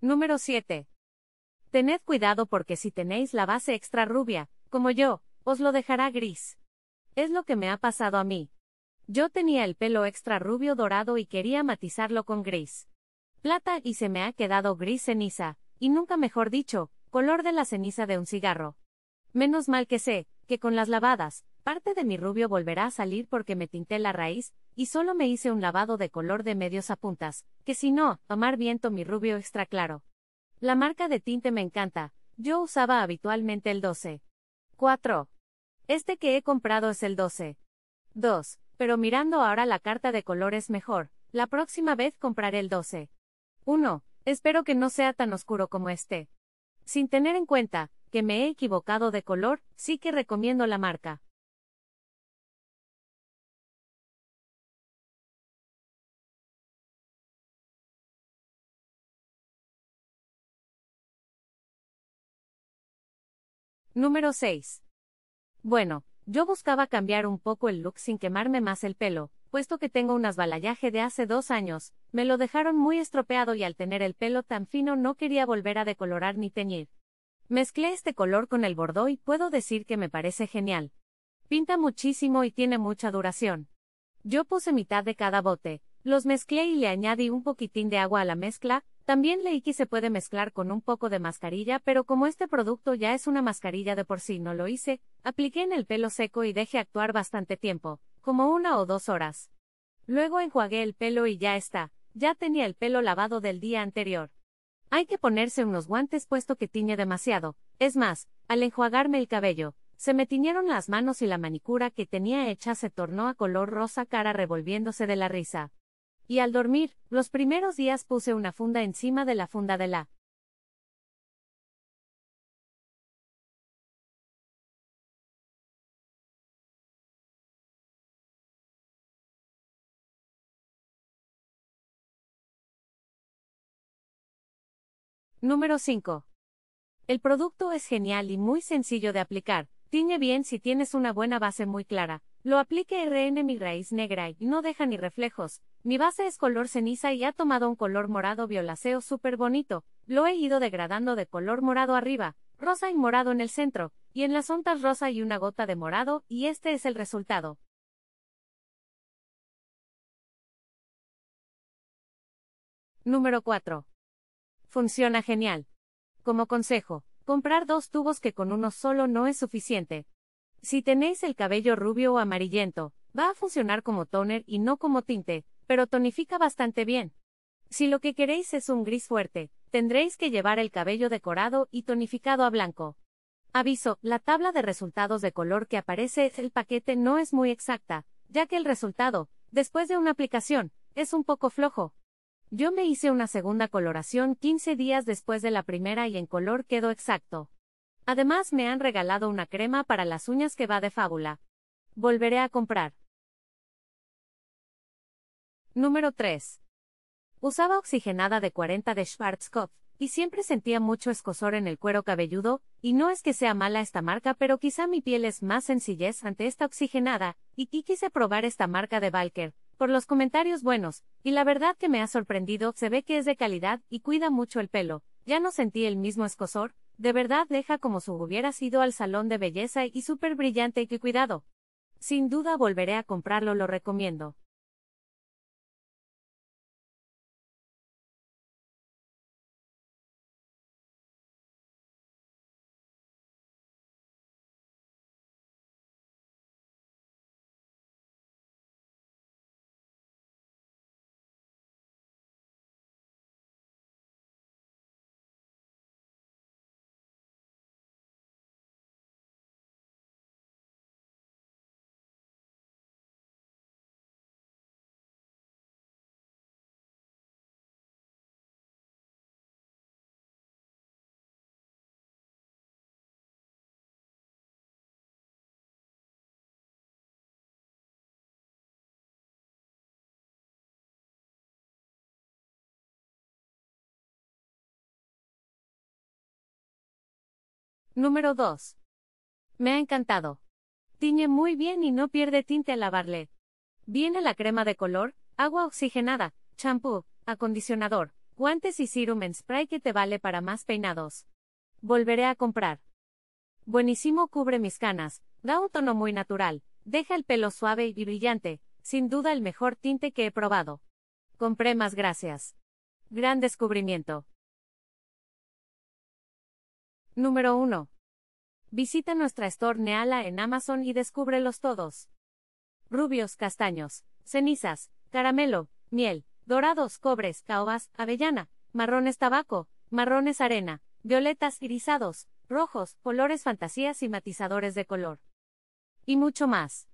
Número 7. Tened cuidado porque si tenéis la base extra rubia, como yo, os lo dejará gris. Es lo que me ha pasado a mí. Yo tenía el pelo extra rubio dorado y quería matizarlo con gris. Plata y se me ha quedado gris ceniza, y nunca mejor dicho, color de la ceniza de un cigarro. Menos mal que sé, que con las lavadas, parte de mi rubio volverá a salir porque me tinté la raíz, y solo me hice un lavado de color de medios a puntas, que si no, amar viento mi rubio extra claro. La marca de tinte me encanta, yo usaba habitualmente el 12. 4. Este que he comprado es el 12. 2. Pero mirando ahora la carta de colores mejor, la próxima vez compraré el 12. 1. Espero que no sea tan oscuro como este. Sin tener en cuenta, que me he equivocado de color, sí que recomiendo la marca. Número 6. Bueno, yo buscaba cambiar un poco el look sin quemarme más el pelo, puesto que tengo un asbalayaje de hace dos años, me lo dejaron muy estropeado y al tener el pelo tan fino no quería volver a decolorar ni teñir. Mezclé este color con el bordó y puedo decir que me parece genial. Pinta muchísimo y tiene mucha duración. Yo puse mitad de cada bote, los mezclé y le añadí un poquitín de agua a la mezcla, también que se puede mezclar con un poco de mascarilla, pero como este producto ya es una mascarilla de por sí no lo hice, apliqué en el pelo seco y dejé actuar bastante tiempo, como una o dos horas. Luego enjuagué el pelo y ya está, ya tenía el pelo lavado del día anterior. Hay que ponerse unos guantes puesto que tiñe demasiado, es más, al enjuagarme el cabello, se me tiñeron las manos y la manicura que tenía hecha se tornó a color rosa cara revolviéndose de la risa. Y al dormir, los primeros días puse una funda encima de la funda de la Número 5. El producto es genial y muy sencillo de aplicar, tiñe bien si tienes una buena base muy clara, lo aplique RN mi raíz negra y no deja ni reflejos. Mi base es color ceniza y ha tomado un color morado violaceo súper bonito. Lo he ido degradando de color morado arriba, rosa y morado en el centro, y en las ondas rosa y una gota de morado, y este es el resultado. Número 4. Funciona genial. Como consejo, comprar dos tubos que con uno solo no es suficiente. Si tenéis el cabello rubio o amarillento, va a funcionar como toner y no como tinte, pero tonifica bastante bien. Si lo que queréis es un gris fuerte, tendréis que llevar el cabello decorado y tonificado a blanco. Aviso, la tabla de resultados de color que aparece en el paquete no es muy exacta, ya que el resultado, después de una aplicación, es un poco flojo. Yo me hice una segunda coloración 15 días después de la primera y en color quedó exacto. Además me han regalado una crema para las uñas que va de fábula. Volveré a comprar. Número 3. Usaba oxigenada de 40 de Schwarzkopf, y siempre sentía mucho escosor en el cuero cabelludo, y no es que sea mala esta marca, pero quizá mi piel es más sencillez ante esta oxigenada, y, quise probar esta marca de Valker, por los comentarios buenos, y la verdad que me ha sorprendido, se ve que es de calidad y cuida mucho el pelo, ya no sentí el mismo escosor, de verdad deja como si hubiera sido al salón de belleza y súper brillante y que cuidado. Sin duda volveré a comprarlo, lo recomiendo. Número 2. Me ha encantado. Tiñe muy bien y no pierde tinte al lavarle. Viene la crema de color, agua oxigenada, champú, acondicionador, guantes y serum en spray que te vale para más peinados. Volveré a comprar. Buenísimo cubre mis canas, da un tono muy natural, deja el pelo suave y brillante, sin duda el mejor tinte que he probado. Compré más gracias. Gran descubrimiento. Número 1. Visita nuestra store Neala en Amazon y descúbrelos todos. Rubios, castaños, cenizas, caramelo, miel, dorados, cobres, caobas, avellana, marrones tabaco, marrones arena, violetas irisados, rojos, colores fantasías y matizadores de color. Y mucho más.